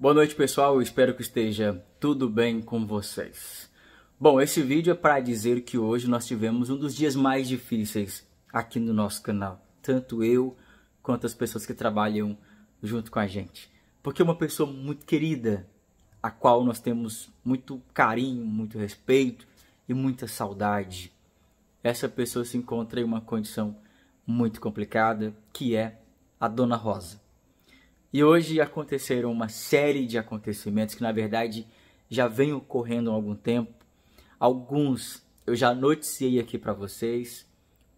Boa noite, pessoal. Espero que esteja tudo bem com vocês. Bom, esse vídeo é para dizer que hoje nós tivemos um dos dias mais difíceis aqui no nosso canal. Tanto eu quanto as pessoas que trabalham junto com a gente. Porque é uma pessoa muito querida, a qual nós temos muito carinho, muito respeito e muita saudade, essa pessoa se encontra em uma condição muito complicada, que é a Dona Rosa. E hoje aconteceram uma série de acontecimentos que, na verdade, já vem ocorrendo há algum tempo. Alguns eu já noticiei aqui para vocês,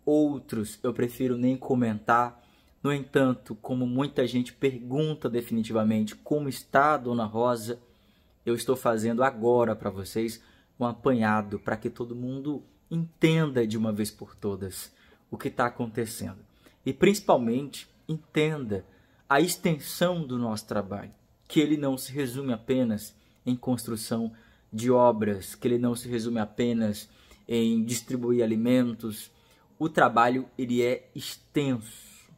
outros eu prefiro nem comentar. No entanto, como muita gente pergunta definitivamente como está a Dona Rosa, eu estou fazendo agora para vocês um apanhado para que todo mundo entenda de uma vez por todas o que está acontecendo. E principalmente, entenda a extensão do nosso trabalho, que ele não se resume apenas em construção de obras, que ele não se resume apenas em distribuir alimentos. O trabalho ele é extenso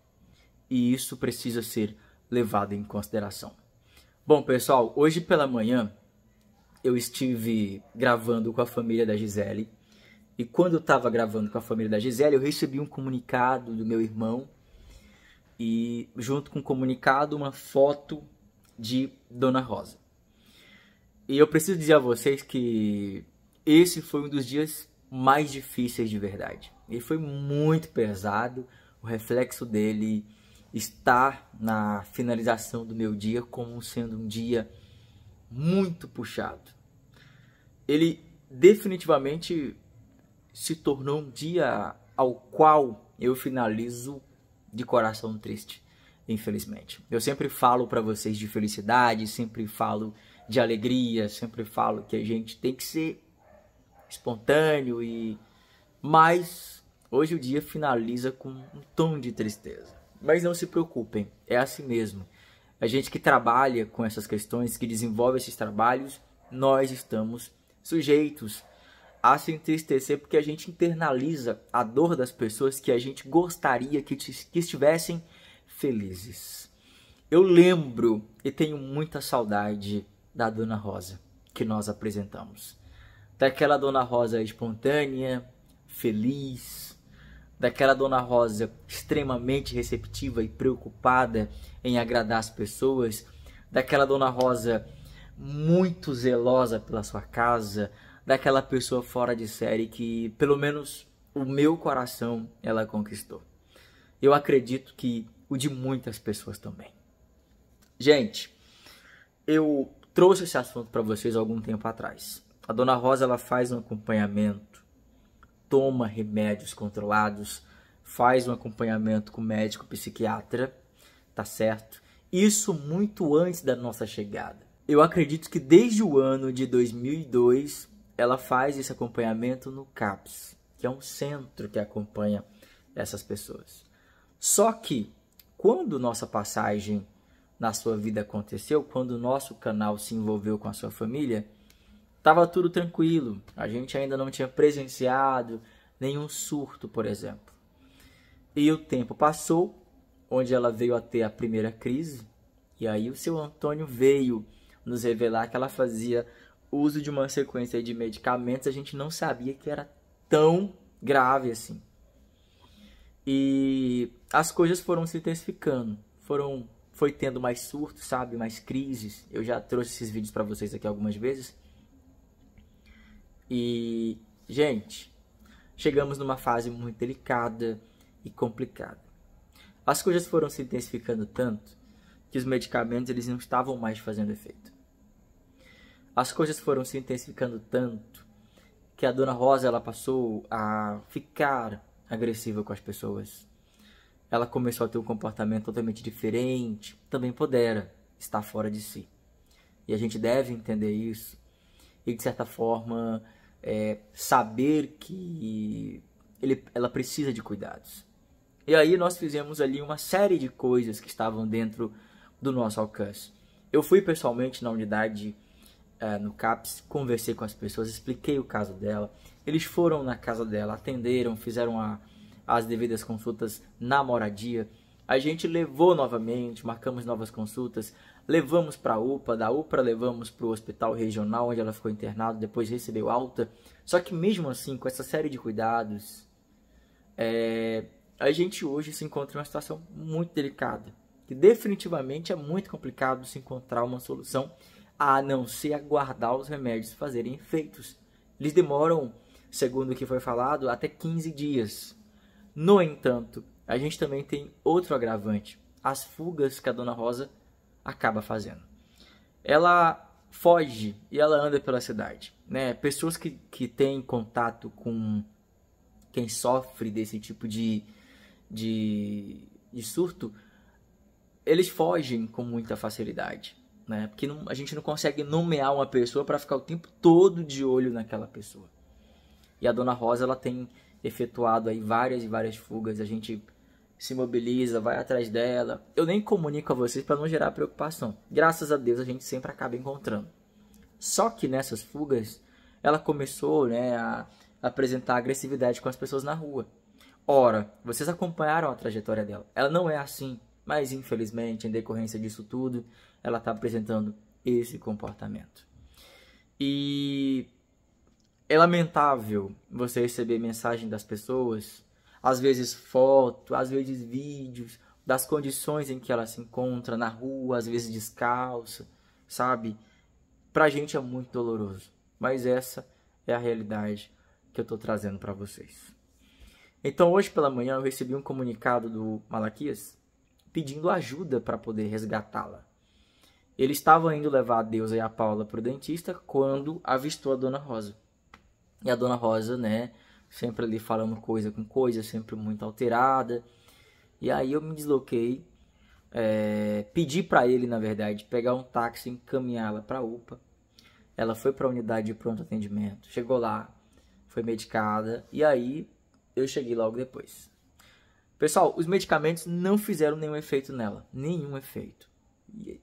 e isso precisa ser levado em consideração. Bom, pessoal, hoje pela manhã eu estive gravando com a família da Gisele. E quando eu estava gravando com a família da Gisele, eu recebi um comunicado do meu irmão e junto com o um comunicado uma foto de Dona Rosa. E eu preciso dizer a vocês que esse foi um dos dias mais difíceis de verdade. Ele foi muito pesado, o reflexo dele está na finalização do meu dia como sendo um dia muito puxado. Ele definitivamente se tornou um dia ao qual eu finalizo de coração triste, infelizmente. Eu sempre falo para vocês de felicidade, sempre falo de alegria, sempre falo que a gente tem que ser espontâneo e mas hoje o dia finaliza com um tom de tristeza. Mas não se preocupem, é assim mesmo. A gente que trabalha com essas questões, que desenvolve esses trabalhos, nós estamos sujeitos a se entristecer porque a gente internaliza a dor das pessoas que a gente gostaria que, te, que estivessem felizes. Eu lembro e tenho muita saudade da Dona Rosa que nós apresentamos. Daquela Dona Rosa espontânea, feliz, daquela Dona Rosa extremamente receptiva e preocupada em agradar as pessoas, daquela Dona Rosa muito zelosa pela sua casa, daquela pessoa fora de série que, pelo menos, o meu coração ela conquistou. Eu acredito que o de muitas pessoas também. Gente, eu trouxe esse assunto para vocês algum tempo atrás. A dona Rosa ela faz um acompanhamento, toma remédios controlados, faz um acompanhamento com médico psiquiatra, tá certo? Isso muito antes da nossa chegada. Eu acredito que desde o ano de 2002 ela faz esse acompanhamento no CAPS, que é um centro que acompanha essas pessoas. Só que quando nossa passagem na sua vida aconteceu, quando o nosso canal se envolveu com a sua família, estava tudo tranquilo. A gente ainda não tinha presenciado nenhum surto, por exemplo. E o tempo passou, onde ela veio a ter a primeira crise, e aí o seu Antônio veio nos revelar que ela fazia o uso de uma sequência de medicamentos, a gente não sabia que era tão grave assim. E as coisas foram se intensificando, foram foi tendo mais surtos, sabe, mais crises. Eu já trouxe esses vídeos para vocês aqui algumas vezes. E gente, chegamos numa fase muito delicada e complicada. As coisas foram se intensificando tanto que os medicamentos eles não estavam mais fazendo efeito. As coisas foram se intensificando tanto que a dona Rosa ela passou a ficar agressiva com as pessoas. Ela começou a ter um comportamento totalmente diferente, também pudera estar fora de si. E a gente deve entender isso e, de certa forma, é, saber que ele, ela precisa de cuidados. E aí nós fizemos ali uma série de coisas que estavam dentro do nosso alcance. Eu fui pessoalmente na unidade é, no CAPS, conversei com as pessoas, expliquei o caso dela. Eles foram na casa dela, atenderam, fizeram a, as devidas consultas na moradia. A gente levou novamente, marcamos novas consultas, levamos para a UPA, da UPA levamos para o hospital regional onde ela ficou internada, depois recebeu alta. Só que mesmo assim, com essa série de cuidados, é, a gente hoje se encontra em uma situação muito delicada, que definitivamente é muito complicado se encontrar uma solução a não ser aguardar os remédios fazerem efeitos. Eles demoram, segundo o que foi falado, até 15 dias. No entanto, a gente também tem outro agravante: as fugas que a dona Rosa acaba fazendo. Ela foge e ela anda pela cidade. Né? Pessoas que, que têm contato com quem sofre desse tipo de, de, de surto, eles fogem com muita facilidade né? Porque não, a gente não consegue nomear uma pessoa para ficar o tempo todo de olho naquela pessoa. E a Dona Rosa ela tem efetuado aí várias e várias fugas. A gente se mobiliza, vai atrás dela. Eu nem comunico a vocês para não gerar preocupação. Graças a Deus a gente sempre acaba encontrando. Só que nessas fugas ela começou, né, a apresentar agressividade com as pessoas na rua. Ora, vocês acompanharam a trajetória dela. Ela não é assim, mas infelizmente, em decorrência disso tudo, ela está apresentando esse comportamento. E é lamentável você receber mensagem das pessoas, às vezes foto, às vezes vídeos das condições em que ela se encontra na rua, às vezes descalça, sabe? Pra gente é muito doloroso, mas essa é a realidade que eu tô trazendo para vocês. Então, hoje pela manhã eu recebi um comunicado do Malaquias pedindo ajuda para poder resgatá-la. Ele estava indo levar a Deusa e a Paula para o dentista quando avistou a Dona Rosa. E a Dona Rosa, né, sempre ali falando coisa com coisa, sempre muito alterada. E aí eu me desloquei, é, pedi para ele, na verdade, pegar um táxi e encaminhá-la para a UPA. Ela foi para a unidade de pronto atendimento, chegou lá, foi medicada e aí eu cheguei logo depois. Pessoal, os medicamentos não fizeram nenhum efeito nela, nenhum efeito.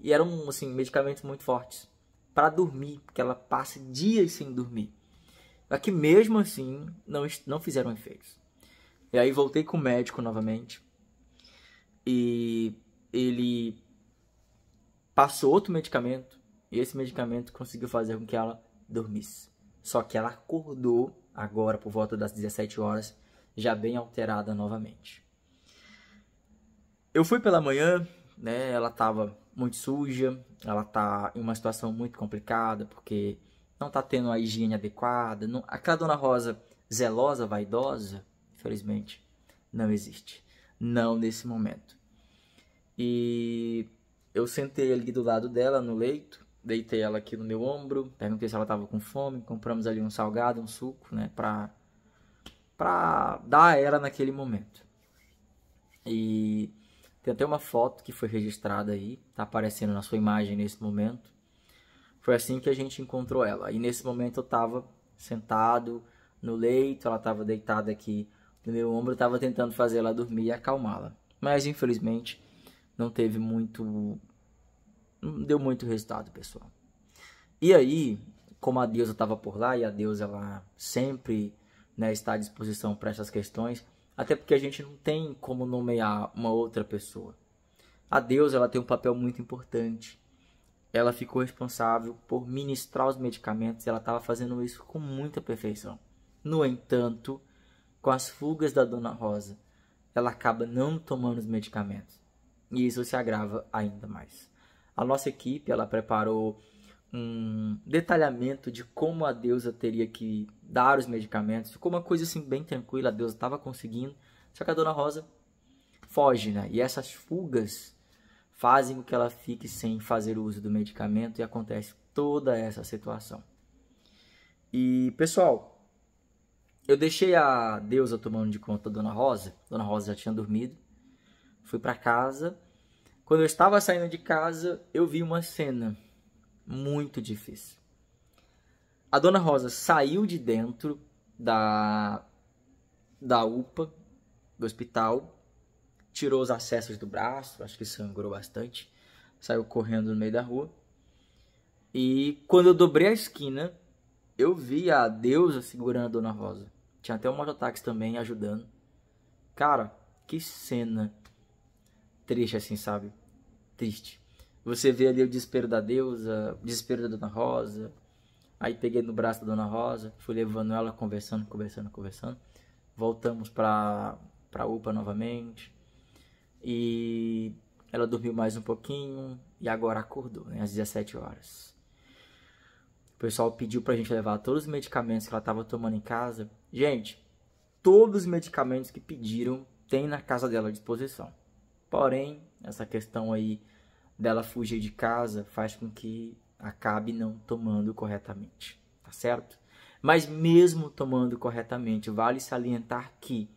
E eram assim, medicamentos muito fortes para dormir, porque ela passa dias sem dormir. Só que mesmo assim, não, não fizeram efeitos. E aí voltei com o médico novamente. E ele passou outro medicamento. E esse medicamento conseguiu fazer com que ela dormisse. Só que ela acordou agora por volta das 17 horas, já bem alterada novamente. Eu fui pela manhã, né? Ela estava muito suja, ela tá em uma situação muito complicada, porque não tá tendo a higiene adequada. Não... Aquela dona Rosa zelosa, vaidosa, infelizmente, não existe. Não nesse momento. E eu sentei ali do lado dela no leito, deitei ela aqui no meu ombro, perguntei se ela estava com fome, compramos ali um salgado, um suco, né, pra, pra dar a ela naquele momento. E tem até uma foto que foi registrada aí, tá aparecendo na sua imagem nesse momento. Foi assim que a gente encontrou ela. E nesse momento eu tava sentado no leito, ela tava deitada aqui no meu ombro, eu tava tentando fazer ela dormir e acalmá-la. Mas infelizmente não teve muito não deu muito resultado, pessoal. E aí, como a deusa estava por lá e a deusa ela sempre né, está à disposição para essas questões, até porque a gente não tem como nomear uma outra pessoa. A Deus ela tem um papel muito importante. Ela ficou responsável por ministrar os medicamentos, e ela estava fazendo isso com muita perfeição. No entanto, com as fugas da Dona Rosa, ela acaba não tomando os medicamentos. E isso se agrava ainda mais. A nossa equipe, ela preparou um detalhamento de como a deusa teria que dar os medicamentos. Ficou uma coisa assim bem tranquila, a deusa estava conseguindo. Só que a dona Rosa foge, né? E essas fugas fazem com que ela fique sem fazer uso do medicamento e acontece toda essa situação. E pessoal, eu deixei a deusa tomando de conta da dona Rosa. Dona Rosa já tinha dormido. Fui para casa. Quando eu estava saindo de casa, eu vi uma cena muito difícil. A dona Rosa saiu de dentro da, da UPA, do hospital, tirou os acessos do braço, acho que sangrou bastante, saiu correndo no meio da rua. E quando eu dobrei a esquina, eu vi a deusa segurando a dona Rosa. Tinha até um mototáxi também ajudando. Cara, que cena triste assim, sabe? Triste. Você vê ali o desespero da deusa, o desespero da Dona Rosa. Aí peguei no braço da Dona Rosa, fui levando ela, conversando, conversando, conversando. Voltamos pra, pra UPA novamente. E ela dormiu mais um pouquinho e agora acordou, né, às 17 horas. O pessoal pediu pra gente levar todos os medicamentos que ela tava tomando em casa. Gente, todos os medicamentos que pediram tem na casa dela à disposição. Porém, essa questão aí dela fugir de casa faz com que acabe não tomando corretamente, tá certo? Mas mesmo tomando corretamente, vale salientar que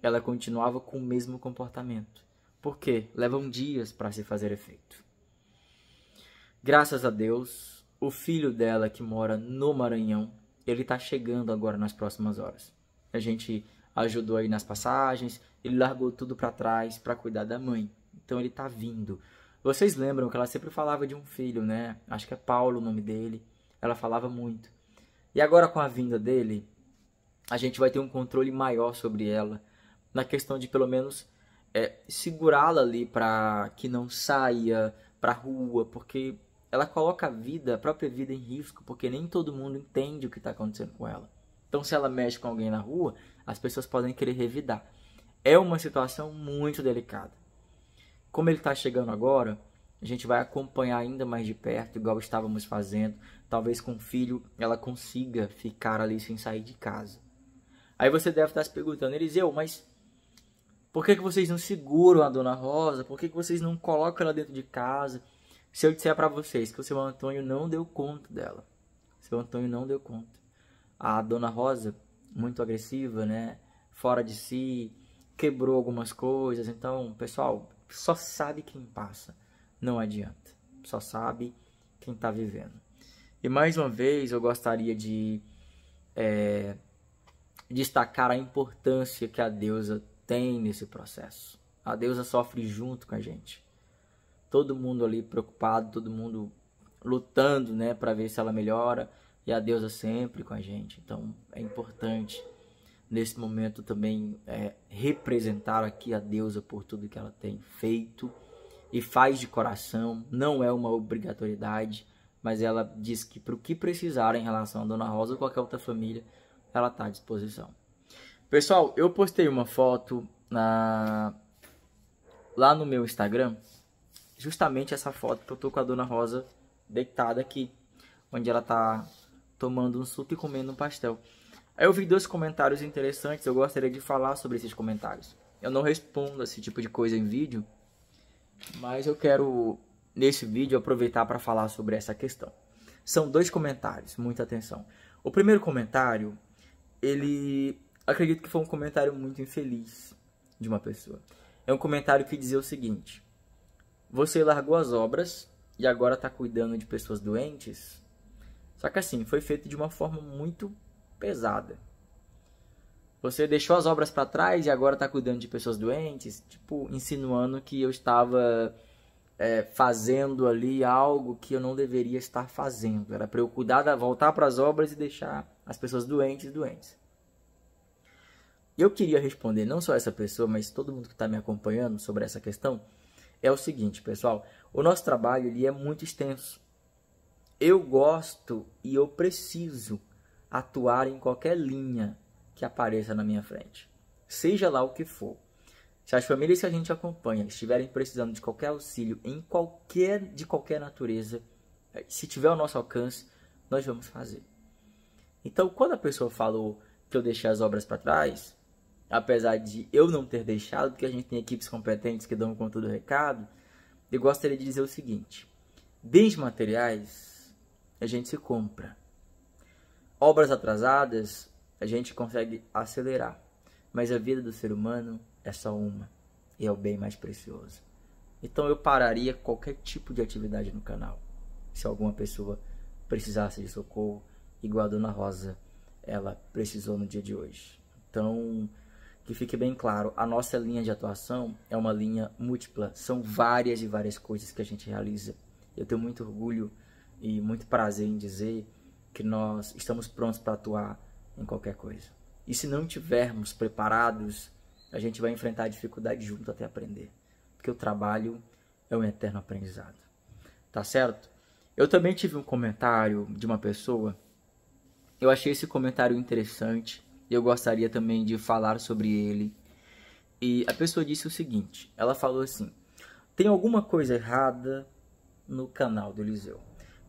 ela continuava com o mesmo comportamento. Por quê? Levam dias para se fazer efeito. Graças a Deus, o filho dela que mora no Maranhão, ele está chegando agora nas próximas horas. A gente ajudou aí nas passagens, ele largou tudo para trás para cuidar da mãe. Então ele está vindo. Vocês lembram que ela sempre falava de um filho, né? Acho que é Paulo o nome dele. Ela falava muito. E agora com a vinda dele, a gente vai ter um controle maior sobre ela, na questão de pelo menos é, segurá-la ali para que não saia para rua, porque ela coloca a vida, a própria vida em risco, porque nem todo mundo entende o que está acontecendo com ela. Então, se ela mexe com alguém na rua, as pessoas podem querer revidar. É uma situação muito delicada. Como ele está chegando agora, a gente vai acompanhar ainda mais de perto, igual estávamos fazendo. Talvez com o filho ela consiga ficar ali sem sair de casa. Aí você deve estar tá se perguntando, Eliseu, mas por que, que vocês não seguram a dona Rosa? Por que, que vocês não colocam ela dentro de casa? Se eu disser para vocês que o seu Antônio não deu conta dela, seu Antônio não deu conta. A dona Rosa, muito agressiva, né? Fora de si, quebrou algumas coisas. Então, pessoal, só sabe quem passa. Não adianta. Só sabe quem está vivendo. E mais uma vez eu gostaria de é, destacar a importância que a deusa tem nesse processo. A deusa sofre junto com a gente. Todo mundo ali preocupado, todo mundo lutando, né, para ver se ela melhora, e a deusa sempre com a gente. Então, é importante nesse momento também é, representar aqui a deusa por tudo que ela tem feito e faz de coração, não é uma obrigatoriedade, mas ela diz que para o que precisar em relação a Dona Rosa ou qualquer outra família, ela está à disposição. Pessoal, eu postei uma foto na... lá no meu Instagram, justamente essa foto que eu tô com a Dona Rosa deitada aqui, onde ela está tomando um suco e comendo um pastel. Aí eu vi dois comentários interessantes, eu gostaria de falar sobre esses comentários. Eu não respondo esse tipo de coisa em vídeo, mas eu quero nesse vídeo aproveitar para falar sobre essa questão. São dois comentários, muita atenção. O primeiro comentário, ele acredito que foi um comentário muito infeliz de uma pessoa. É um comentário que dizia o seguinte: Você largou as obras e agora está cuidando de pessoas doentes? Só que assim, foi feito de uma forma muito pesada. Você deixou as obras para trás e agora está cuidando de pessoas doentes, tipo, insinuando que eu estava é, fazendo ali algo que eu não deveria estar fazendo. Era para eu cuidar, da, voltar para as obras e deixar as pessoas doentes doentes. Eu queria responder não só essa pessoa, mas todo mundo que está me acompanhando sobre essa questão. É o seguinte, pessoal, o nosso trabalho ele é muito extenso. Eu gosto e eu preciso atuar em qualquer linha que apareça na minha frente, seja lá o que for. Se as famílias que a gente acompanha estiverem precisando de qualquer auxílio em qualquer de qualquer natureza, eh, se tiver ao nosso alcance, nós vamos fazer. Então, quando a pessoa falou que eu deixei as obras para trás, apesar de eu não ter deixado, porque a gente tem equipes competentes que dão conta do recado, eu gostaria de dizer o seguinte: bens materiais a gente se compra, obras atrasadas, a gente consegue acelerar. Mas a vida do ser humano é só uma e é o bem mais precioso. Então eu pararia qualquer tipo de atividade no canal. Se alguma pessoa precisasse de socorro, igual a Dona Rosa, ela precisou no dia de hoje. Então, que fique bem claro, a nossa linha de atuação é uma linha múltipla. São várias e várias coisas que a gente realiza. Eu tenho muito orgulho e muito prazer em dizer que nós estamos prontos para atuar em qualquer coisa. E se não tivermos preparados, a gente vai enfrentar a dificuldade junto até aprender. Porque o trabalho é um eterno aprendizado. Tá certo? Eu também tive um comentário de uma pessoa. Eu achei esse comentário interessante. Eu gostaria também de falar sobre ele. E a pessoa disse o seguinte: ela falou assim, tem alguma coisa errada no canal do Eliseu.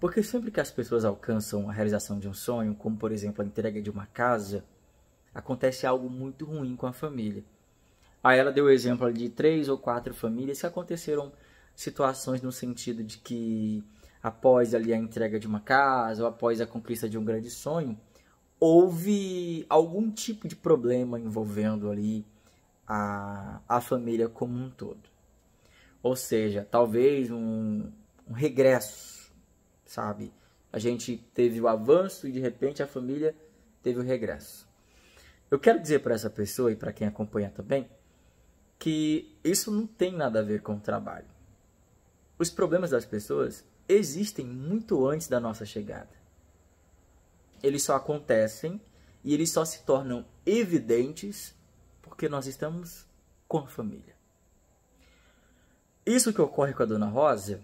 Porque sempre que as pessoas alcançam a realização de um sonho, como por exemplo a entrega de uma casa, acontece algo muito ruim com a família. Aí ela deu o exemplo de três ou quatro famílias que aconteceram situações no sentido de que após ali a entrega de uma casa ou após a conquista de um grande sonho, houve algum tipo de problema envolvendo ali a, a família como um todo. Ou seja, talvez um, um regresso sabe? A gente teve o avanço e de repente a família teve o regresso. Eu quero dizer para essa pessoa e para quem acompanha também que isso não tem nada a ver com o trabalho. Os problemas das pessoas existem muito antes da nossa chegada. Eles só acontecem e eles só se tornam evidentes porque nós estamos com a família. Isso que ocorre com a dona Rosa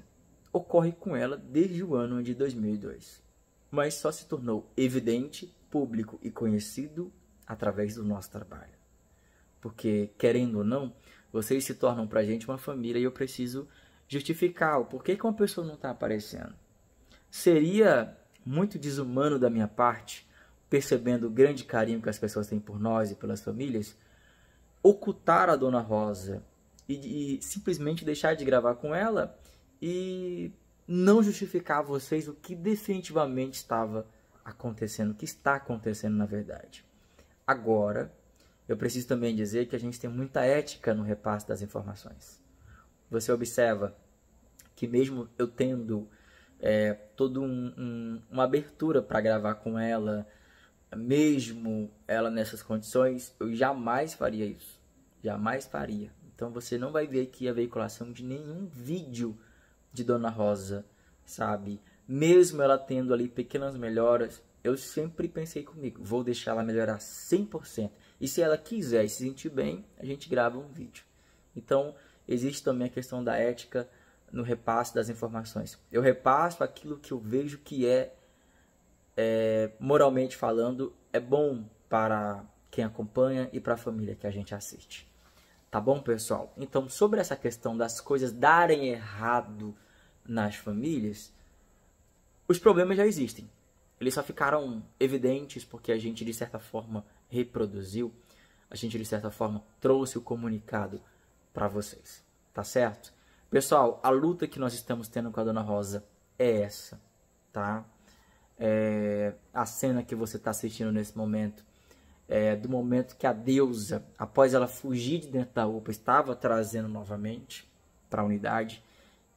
ocorre com ela desde o ano de 2002, mas só se tornou evidente, público e conhecido através do nosso trabalho. Porque, querendo ou não, vocês se tornam pra gente uma família e eu preciso justificar o porquê que uma pessoa não está aparecendo. Seria muito desumano da minha parte, percebendo o grande carinho que as pessoas têm por nós e pelas famílias, ocultar a Dona Rosa e, e simplesmente deixar de gravar com ela e não justificar a vocês o que definitivamente estava acontecendo, o que está acontecendo na verdade. Agora, eu preciso também dizer que a gente tem muita ética no repasse das informações. Você observa que mesmo eu tendo é, toda um, um, uma abertura para gravar com ela, mesmo ela nessas condições, eu jamais faria isso. Jamais faria. Então você não vai ver aqui a veiculação de nenhum vídeo de Dona Rosa, sabe? Mesmo ela tendo ali pequenas melhoras, eu sempre pensei comigo, vou deixar ela melhorar 100%. E se ela quiser e se sentir bem, a gente grava um vídeo. Então, existe também a questão da ética no repasse das informações. Eu repasso aquilo que eu vejo que é, é moralmente falando, é bom para quem acompanha e para a família que a gente assiste. Tá bom, pessoal? Então, sobre essa questão das coisas darem errado nas famílias, os problemas já existem. Eles só ficaram evidentes porque a gente, de certa forma, reproduziu, a gente, de certa forma, trouxe o comunicado para vocês. Tá certo? Pessoal, a luta que nós estamos tendo com a Dona Rosa é essa, tá? É, a cena que você está assistindo nesse momento, é, do momento que a deusa, após ela fugir de dentro da UPA, estava trazendo novamente para a unidade,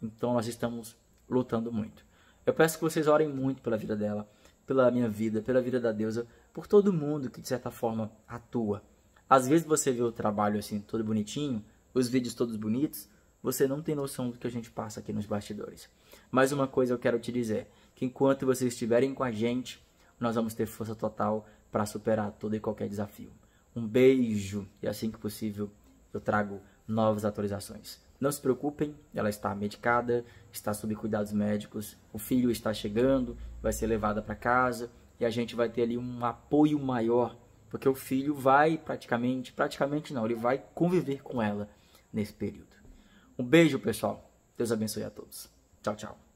então nós estamos lutando muito. Eu peço que vocês orem muito pela vida dela, pela minha vida, pela vida da deusa, por todo mundo que de certa forma atua. Às vezes você vê o trabalho assim todo bonitinho, os vídeos todos bonitos, você não tem noção do que a gente passa aqui nos bastidores. Mas uma coisa eu quero te dizer, que enquanto vocês estiverem com a gente, nós vamos ter força total para superar todo e qualquer desafio. Um beijo e assim que possível eu trago novas atualizações. Não se preocupem, ela está medicada, está sob cuidados médicos, o filho está chegando, vai ser levada para casa e a gente vai ter ali um apoio maior, porque o filho vai praticamente, praticamente não, ele vai conviver com ela nesse período. Um beijo, pessoal. Deus abençoe a todos. Tchau, tchau.